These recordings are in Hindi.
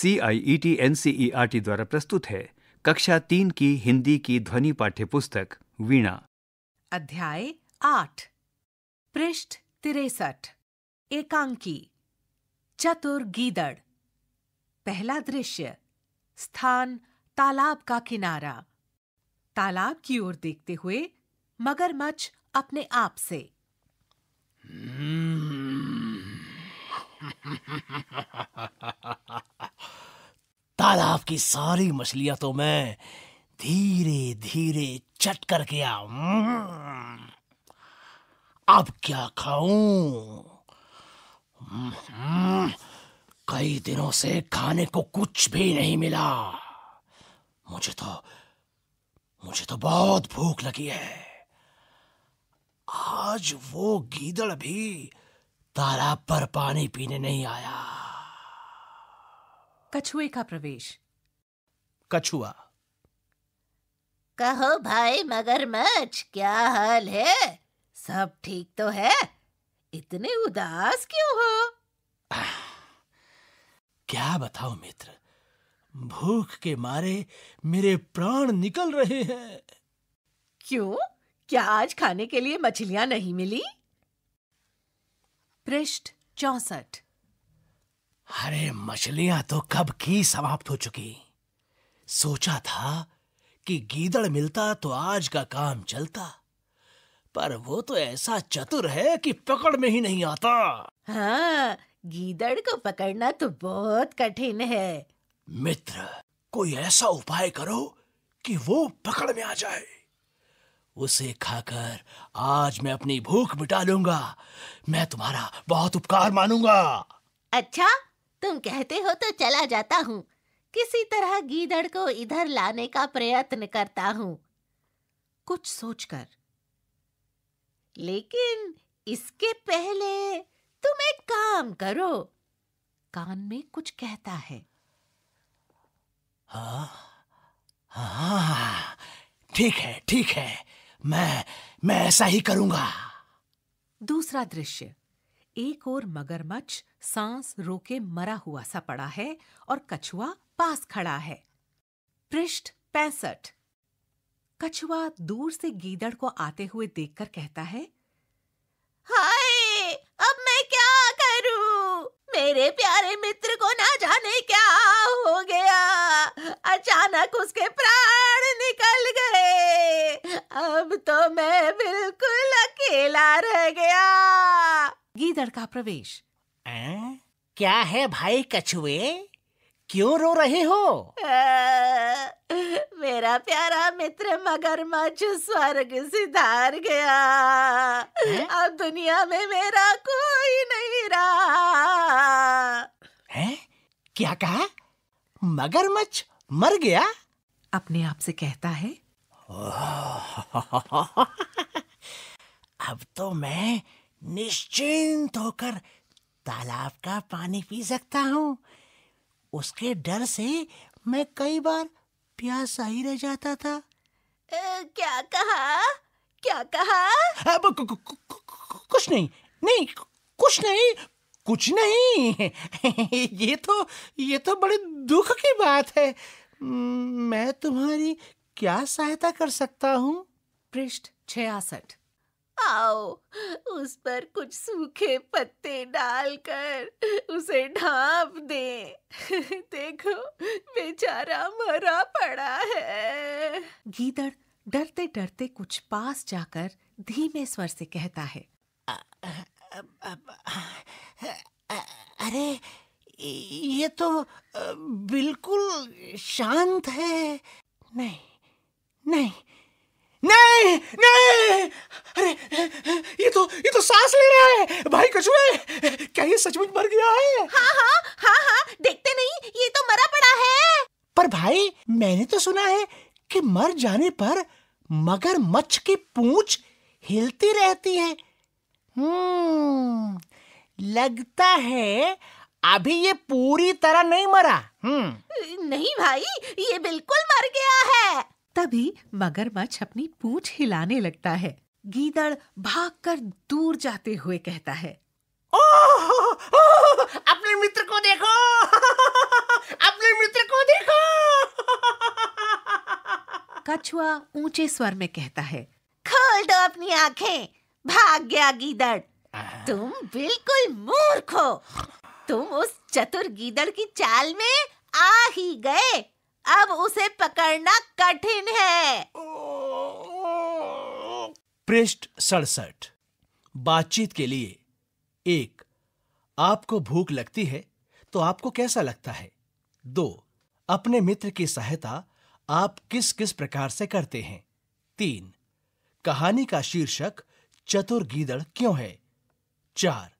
सी आई टी द्वारा प्रस्तुत है कक्षा तीन की हिंदी की ध्वनि पाठ्य पुस्तक वीणा अध्याय आठ पृष्ठ तिरसठ एकांकी चतुर गीदड़ पहला दृश्य स्थान तालाब का किनारा तालाब की ओर देखते हुए मगरमच्छ अपने आप से तालाब की सारी मछलियां तो मैं धीरे धीरे चट कर गया हम्म। अब क्या खाऊं हम्म। कई दिनों से खाने को कुछ भी नहीं मिला मुझे तो मुझे तो बहुत भूख लगी है आज वो गीदड़ भी तालाब पर पानी पीने नहीं आया कछुए का प्रवेश कछुआ कहो भाई मगरमच्छ क्या हाल है सब ठीक तो है इतने उदास क्यों हो आ, क्या बताओ मित्र भूख के मारे मेरे प्राण निकल रहे हैं क्यों क्या आज खाने के लिए मछलियां नहीं मिली पृष्ठ चौसठ अरे मछलियां तो कब की समाप्त हो चुकी सोचा था कि गीदड़ मिलता तो आज का काम चलता पर वो तो ऐसा चतुर है कि पकड़ में ही नहीं आता हाँ गीदड़ को पकड़ना तो बहुत कठिन है मित्र कोई ऐसा उपाय करो कि वो पकड़ में आ जाए उसे खाकर आज मैं अपनी भूख मिटा लूंगा मैं तुम्हारा बहुत उपकार मानूंगा अच्छा तुम कहते हो तो चला जाता हूँ किसी तरह गीदड़ को इधर लाने का प्रयत्न करता हूँ कुछ सोचकर लेकिन इसके पहले तुम एक काम करो कान में कुछ कहता है हाँ, हाँ, ठीक है ठीक है मैं मैं ऐसा ही करूंगा दूसरा दृश्य एक और मगरमच्छ सांस रोके मरा हुआ सा पड़ा है और कछुआ पास खड़ा है पृष्ठ पैंसठ कछुआ दूर से गीदड़ को आते हुए देखकर कहता है हाय अब मैं क्या करूं मेरे प्यारे मित्र को ना जाने क्या हो गया अचानक उसके प्राण निकल गए अब तो मैं बिल्कुल अकेला रह गया गीदड़ का प्रवेश आ, क्या है भाई कछुए क्यों रो रहे हो आ, मेरा प्यारा मित्र मगरमच्छ स्वर्ग धार गया है? अब दुनिया में मेरा कोई नहीं रहा है क्या कहा मगरमच्छ मर गया अपने आप से कहता है अब तो मैं निश्चिंत होकर तालाब का पानी पी सकता हूँ उसके डर से मैं कई बार प्यासा ही रह जाता था ए, क्या कहा क्या कहा अब कु, कु, कु, कु, कुछ नहीं नहीं कुछ नहीं कुछ नहीं ये तो ये तो बड़े दुख की बात है मैं तुम्हारी क्या सहायता कर सकता हूँ पृष्ठ छियासठ आओ उस पर कुछ सूखे पत्ते डालकर उसे ढांप दे देखो बेचारा मरा पड़ा है गीदड़ डरते डरते कुछ पास जाकर धीमे स्वर से कहता है अरे ये तो बिल्कुल शांत है नहीं नहीं नहीं नहीं ये तो ये तो सांस ले रहा है भाई कछुए क्या ये सचमुच मर गया है हाँ हाँ हाँ हाँ देखते नहीं ये तो मरा पड़ा है पर भाई मैंने तो सुना है कि मर जाने पर मगर मच्छ की पूंछ हिलती रहती है हम्म, लगता है अभी ये पूरी तरह नहीं मरा हम्म। नहीं भाई ये बिल्कुल मर गया है तभी मगरमच्छ अपनी पूंछ हिलाने लगता है गीदड़ भागकर दूर जाते हुए कहता है ओ, ओ, ओ, अपने मित्र को देखो अपने मित्र को देखो कछुआ ऊंचे स्वर में कहता है खोल दो अपनी आंखें भाग गया गीदड़ तुम बिल्कुल मूर्ख हो तुम उस चतुर गीदड़ की चाल में आ ही गए अब उसे पकड़ना कठिन है ओ, पृष्ठ सड़सठ बातचीत के लिए एक आपको भूख लगती है तो आपको कैसा लगता है दो अपने मित्र की सहायता आप किस किस प्रकार से करते हैं तीन कहानी का शीर्षक चतुर गीदड़ क्यों है चार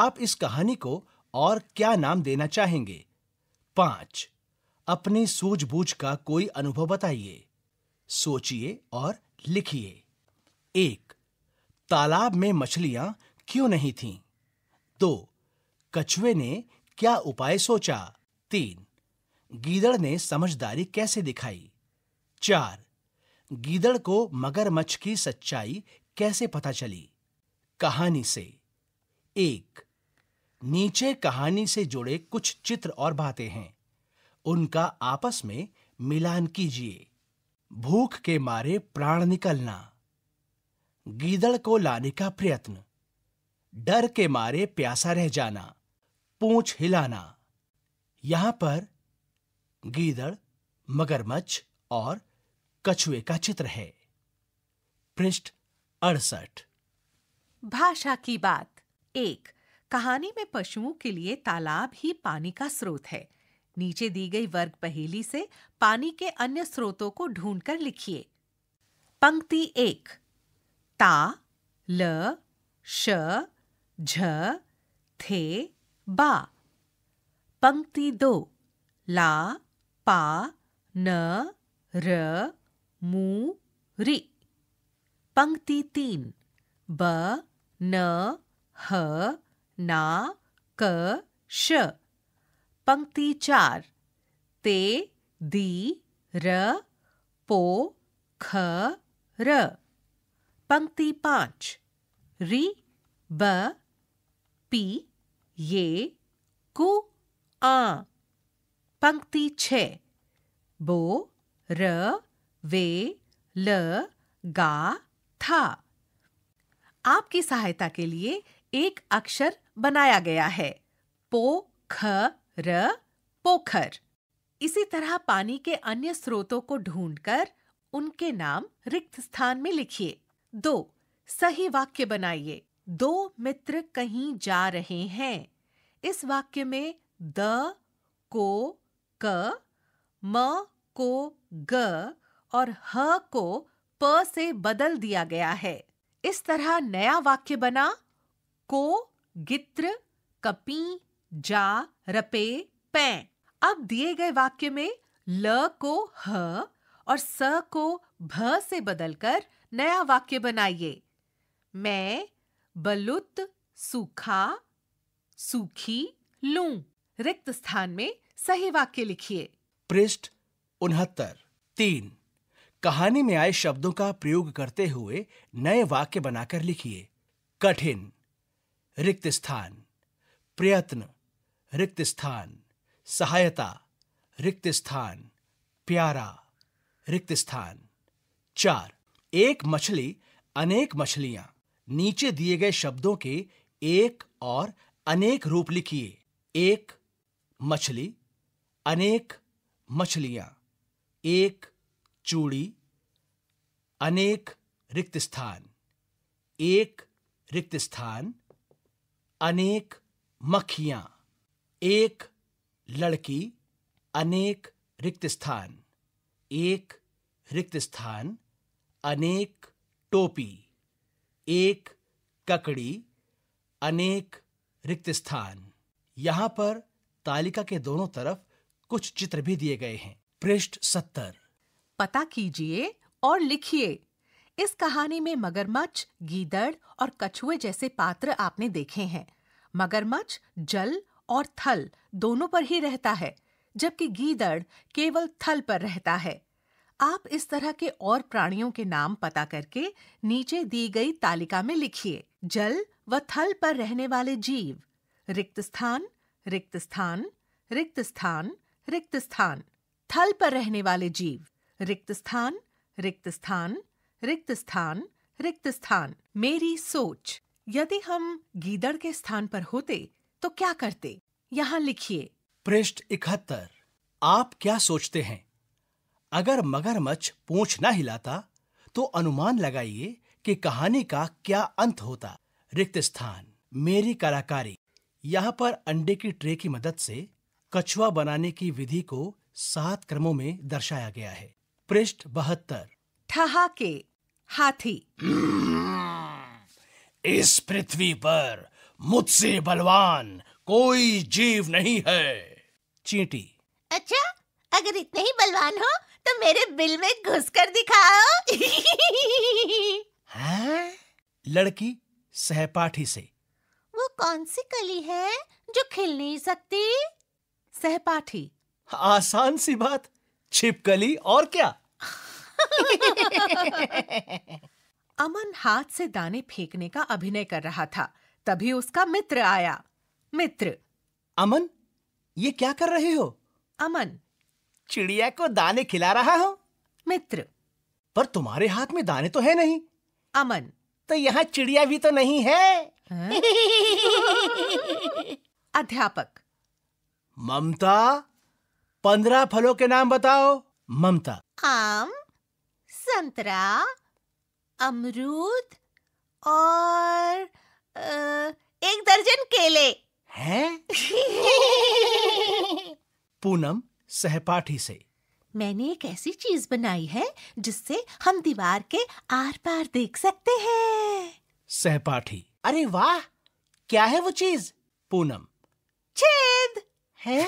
आप इस कहानी को और क्या नाम देना चाहेंगे पांच अपनी सूझबूझ का कोई अनुभव बताइए सोचिए और लिखिए एक तालाब में मछलियां क्यों नहीं थीं? दो कछुए ने क्या उपाय सोचा तीन गीदड़ ने समझदारी कैसे दिखाई चार गीदड़ को मगरमच्छ की सच्चाई कैसे पता चली कहानी से एक नीचे कहानी से जुड़े कुछ चित्र और बातें हैं उनका आपस में मिलान कीजिए भूख के मारे प्राण निकलना गीदड़ को लाने का प्रयत्न डर के मारे प्यासा रह जाना पूछ हिलाना यहां पर गीदड़ मगरमच्छ और कछुए का चित्र है पृष्ठ अड़सठ भाषा की बात एक कहानी में पशुओं के लिए तालाब ही पानी का स्रोत है नीचे दी गई वर्ग पहेली से पानी के अन्य स्रोतों को ढूंढकर लिखिए पंक्ति एक ता ल श झ थे बा पंक्ति दो ला पा न र मू रि पंक्ति तीन ब न ह ना क श पंक्ति चार ते दी र पो ख र पंक्ति पांच री ब पी ये कु आ पंक्ति छ बो र वे ल गा था आपकी सहायता के लिए एक अक्षर बनाया गया है पो ख र पोखर इसी तरह पानी के अन्य स्रोतों को ढूंढकर उनके नाम रिक्त स्थान में लिखिए दो सही वाक्य बनाइए दो मित्र कहीं जा रहे हैं इस वाक्य में द को क म को ग और ह को प से बदल दिया गया है इस तरह नया वाक्य बना को गित्र कपी जा रपे पै अब दिए गए वाक्य में ल को ह और स को भ से बदलकर नया वाक्य बनाइए मैं बलुत सूखा सूखी लू रिक्त स्थान में सही वाक्य लिखिए पृष्ठ उनहत्तर तीन कहानी में आए शब्दों का प्रयोग करते हुए नए वाक्य बनाकर लिखिए कठिन रिक्त स्थान प्रयत्न रिक्त स्थान सहायता रिक्त स्थान प्यारा रिक्त स्थान चार एक मछली अनेक मछलियां नीचे दिए गए शब्दों के एक और अनेक रूप लिखिए एक मछली अनेक मछलियां एक चूड़ी अनेक रिक्त स्थान एक रिक्त स्थान अनेक मक्खियां एक लड़की अनेक रिक्त स्थान एक रिक्त स्थान अनेक टोपी एक ककड़ी अनेक रिक्त स्थान यहाँ पर तालिका के दोनों तरफ कुछ चित्र भी दिए गए हैं पृष्ठ सत्तर पता कीजिए और लिखिए इस कहानी में मगरमच्छ गीदड़ और कछुए जैसे पात्र आपने देखे हैं मगरमच्छ जल और थल दोनों पर ही रहता है जबकि गीदड़ केवल थल पर रहता है आप इस तरह के और प्राणियों के नाम पता करके नीचे दी गई तालिका में लिखिए जल व थल पर रहने वाले जीव रिक्त स्थान रिक्त स्थान रिक्त स्थान रिक्त स्थान थल पर रहने वाले जीव रिक्त स्थान रिक्त स्थान रिक्त स्थान रिक्त स्थान मेरी सोच यदि हम गीदड़ के स्थान पर होते तो क्या करते यहाँ लिखिए पृष्ठ इकहत्तर आप क्या सोचते हैं अगर मगरमच्छ पूछ ना हिलाता तो अनुमान लगाइए कि कहानी का क्या अंत होता रिक्त स्थान मेरी कलाकारी यहाँ पर अंडे की ट्रे की मदद से कछुआ बनाने की विधि को सात क्रमों में दर्शाया गया है पृष्ठ बहत्तर ठहाके हाथी इस पृथ्वी पर मुझसे बलवान कोई जीव नहीं है चींटी अच्छा अगर इतने ही बलवान हो तो मेरे बिल में घुस कर दिखाओ लड़की सहपाठी से वो कौन सी कली है जो खिल नहीं सकती सहपाठी आसान सी बात छिपकली और क्या अमन हाथ से दाने फेंकने का अभिनय कर रहा था तभी उसका मित्र आया मित्र अमन ये क्या कर रहे हो अमन चिड़िया को दाने खिला रहा हूँ मित्र पर तुम्हारे हाथ में दाने तो है नहीं अमन तो यहाँ चिड़िया भी तो नहीं है, हाँ? अध्यापक ममता पंद्रह फलों के नाम बताओ ममता आम संतरा अमरूद और एक दर्जन केले हैं पूनम सहपाठी से मैंने एक ऐसी चीज बनाई है जिससे हम दीवार के आर पार देख सकते हैं सहपाठी अरे वाह क्या है वो चीज पूनम छेद है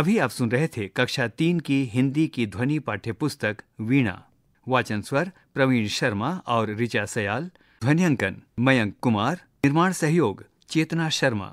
अभी आप सुन रहे थे कक्षा तीन की हिंदी की ध्वनि पाठ्य पुस्तक वीणा वाचन स्वर प्रवीण शर्मा और ऋचा सयाल ध्वनियांकन मयंक कुमार निर्माण सहयोग चेतना शर्मा